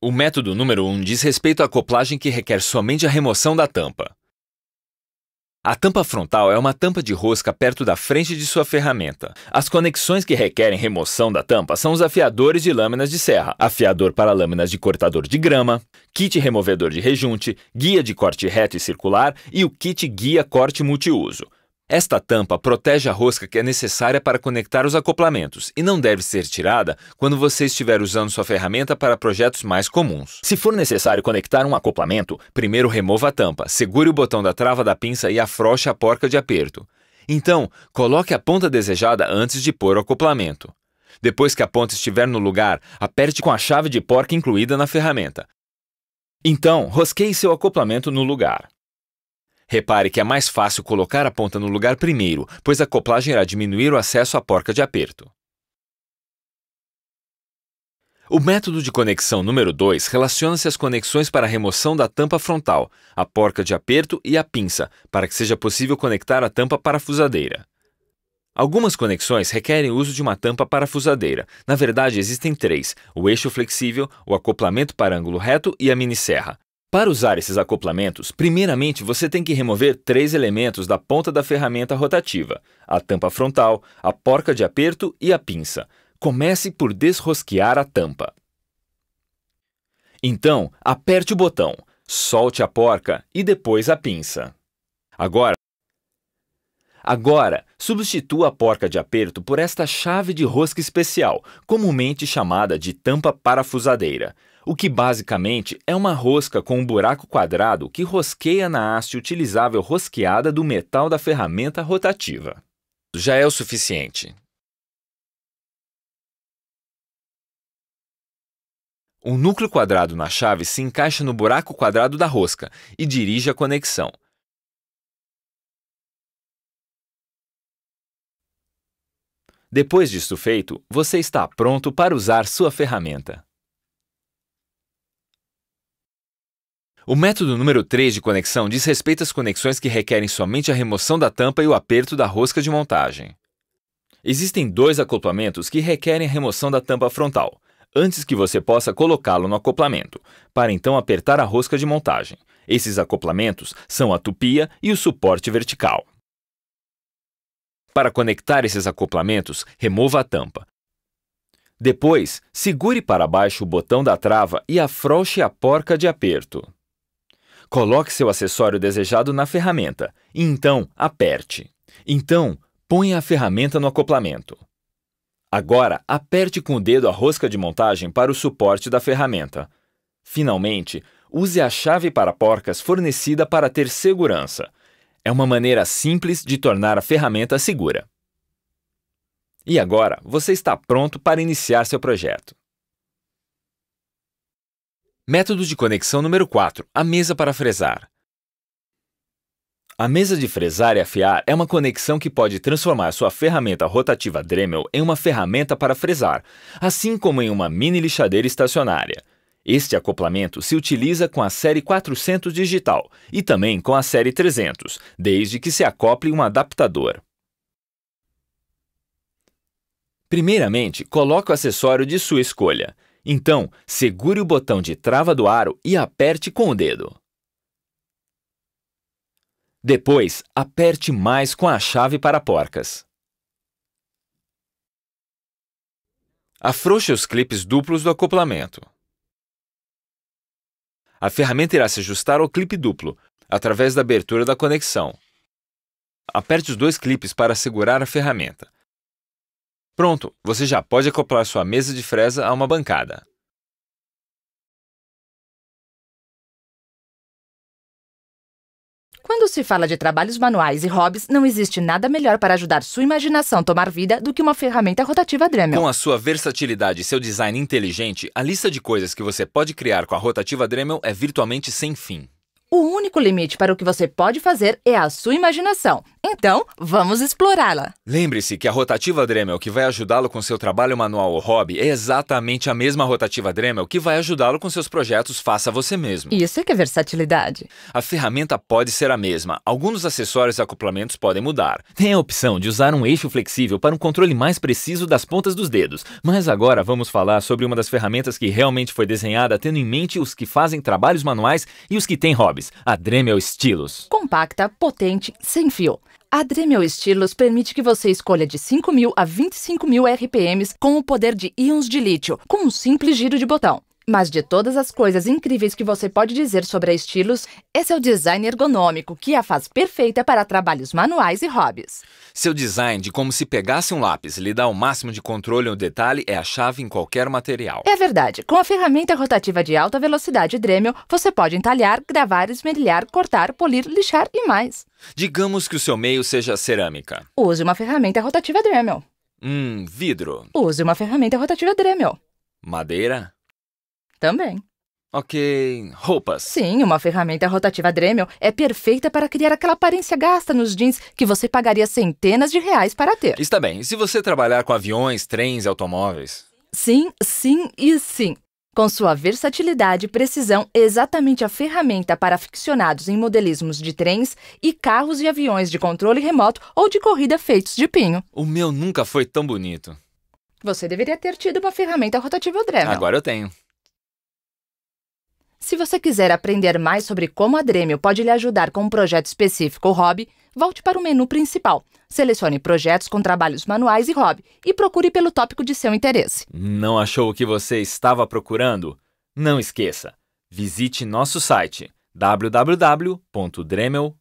O método número 1 um diz respeito à acoplagem que requer somente a remoção da tampa. A tampa frontal é uma tampa de rosca perto da frente de sua ferramenta. As conexões que requerem remoção da tampa são os afiadores de lâminas de serra, afiador para lâminas de cortador de grama, kit removedor de rejunte, guia de corte reto e circular e o kit guia corte multiuso. Esta tampa protege a rosca que é necessária para conectar os acoplamentos e não deve ser tirada quando você estiver usando sua ferramenta para projetos mais comuns. Se for necessário conectar um acoplamento, primeiro remova a tampa, segure o botão da trava da pinça e afroche a porca de aperto. Então, coloque a ponta desejada antes de pôr o acoplamento. Depois que a ponta estiver no lugar, aperte com a chave de porca incluída na ferramenta. Então, rosqueie seu acoplamento no lugar. Repare que é mais fácil colocar a ponta no lugar primeiro, pois a acoplagem irá diminuir o acesso à porca de aperto. O método de conexão número 2 relaciona-se às conexões para a remoção da tampa frontal, a porca de aperto e a pinça, para que seja possível conectar a tampa parafusadeira. Algumas conexões requerem o uso de uma tampa parafusadeira. Na verdade, existem três: o eixo flexível, o acoplamento para ângulo reto e a mini serra. Para usar esses acoplamentos, primeiramente você tem que remover três elementos da ponta da ferramenta rotativa: a tampa frontal, a porca de aperto e a pinça. Comece por desrosquear a tampa. Então, aperte o botão, solte a porca e depois a pinça. Agora, Agora, substitua a porca de aperto por esta chave de rosca especial, comumente chamada de tampa parafusadeira, o que basicamente é uma rosca com um buraco quadrado que rosqueia na haste utilizável rosqueada do metal da ferramenta rotativa. Já é o suficiente. Um núcleo quadrado na chave se encaixa no buraco quadrado da rosca e dirige a conexão. Depois disso feito, você está pronto para usar sua ferramenta. O método número 3 de conexão diz respeito às conexões que requerem somente a remoção da tampa e o aperto da rosca de montagem. Existem dois acoplamentos que requerem a remoção da tampa frontal, antes que você possa colocá-lo no acoplamento, para então apertar a rosca de montagem. Esses acoplamentos são a tupia e o suporte vertical. Para conectar esses acoplamentos, remova a tampa. Depois, segure para baixo o botão da trava e afrouxe a porca de aperto. Coloque seu acessório desejado na ferramenta e então aperte. Então, ponha a ferramenta no acoplamento. Agora, aperte com o dedo a rosca de montagem para o suporte da ferramenta. Finalmente, use a chave para porcas fornecida para ter segurança. É uma maneira simples de tornar a ferramenta segura. E agora você está pronto para iniciar seu projeto. Método de conexão número 4: a mesa para fresar. A mesa de fresar e afiar é uma conexão que pode transformar sua ferramenta rotativa Dremel em uma ferramenta para fresar, assim como em uma mini lixadeira estacionária. Este acoplamento se utiliza com a série 400 digital e também com a série 300, desde que se acople um adaptador. Primeiramente, coloque o acessório de sua escolha. Então, segure o botão de trava do aro e aperte com o dedo. Depois, aperte mais com a chave para porcas. Afrouxe os clipes duplos do acoplamento a ferramenta irá se ajustar ao clipe duplo, através da abertura da conexão. Aperte os dois clipes para segurar a ferramenta. Pronto, você já pode acoplar sua mesa de fresa a uma bancada. Quando se fala de trabalhos manuais e hobbies, não existe nada melhor para ajudar sua imaginação a tomar vida do que uma ferramenta rotativa Dremel. Com a sua versatilidade e seu design inteligente, a lista de coisas que você pode criar com a rotativa Dremel é virtualmente sem fim. O único limite para o que você pode fazer é a sua imaginação. Então, vamos explorá-la. Lembre-se que a rotativa Dremel que vai ajudá-lo com seu trabalho manual ou hobby é exatamente a mesma rotativa Dremel que vai ajudá-lo com seus projetos faça você mesmo. Isso é que é versatilidade. A ferramenta pode ser a mesma. Alguns acessórios e acoplamentos podem mudar. Tem a opção de usar um eixo flexível para um controle mais preciso das pontas dos dedos. Mas agora vamos falar sobre uma das ferramentas que realmente foi desenhada tendo em mente os que fazem trabalhos manuais e os que têm hobbies, a Dremel Stilos. Compacta, potente, sem fio. A Dremel Estilos permite que você escolha de 5.000 a 25.000 RPMs com o poder de íons de lítio, com um simples giro de botão. Mas de todas as coisas incríveis que você pode dizer sobre a Estilos, esse é o design ergonômico que a faz perfeita para trabalhos manuais e hobbies. Seu design de como se pegasse um lápis e lhe dá o máximo de controle no detalhe é a chave em qualquer material. É verdade. Com a ferramenta rotativa de alta velocidade Dremel, você pode entalhar, gravar, esmerilhar, cortar, polir, lixar e mais. Digamos que o seu meio seja cerâmica. Use uma ferramenta rotativa Dremel. Hum, vidro. Use uma ferramenta rotativa Dremel. Madeira? Também. Ok, roupas. Sim, uma ferramenta rotativa Dremel é perfeita para criar aquela aparência gasta nos jeans que você pagaria centenas de reais para ter. Está bem, e se você trabalhar com aviões, trens e automóveis? Sim, sim e sim. Com sua versatilidade e precisão, exatamente a ferramenta para aficionados em modelismos de trens e carros e aviões de controle remoto ou de corrida feitos de pinho. O meu nunca foi tão bonito. Você deveria ter tido uma ferramenta rotativa Dremel. Agora eu tenho. Se você quiser aprender mais sobre como a Dremel pode lhe ajudar com um projeto específico ou hobby, volte para o menu principal. Selecione projetos com trabalhos manuais e hobby e procure pelo tópico de seu interesse. Não achou o que você estava procurando? Não esqueça, visite nosso site www.dremel.com.br.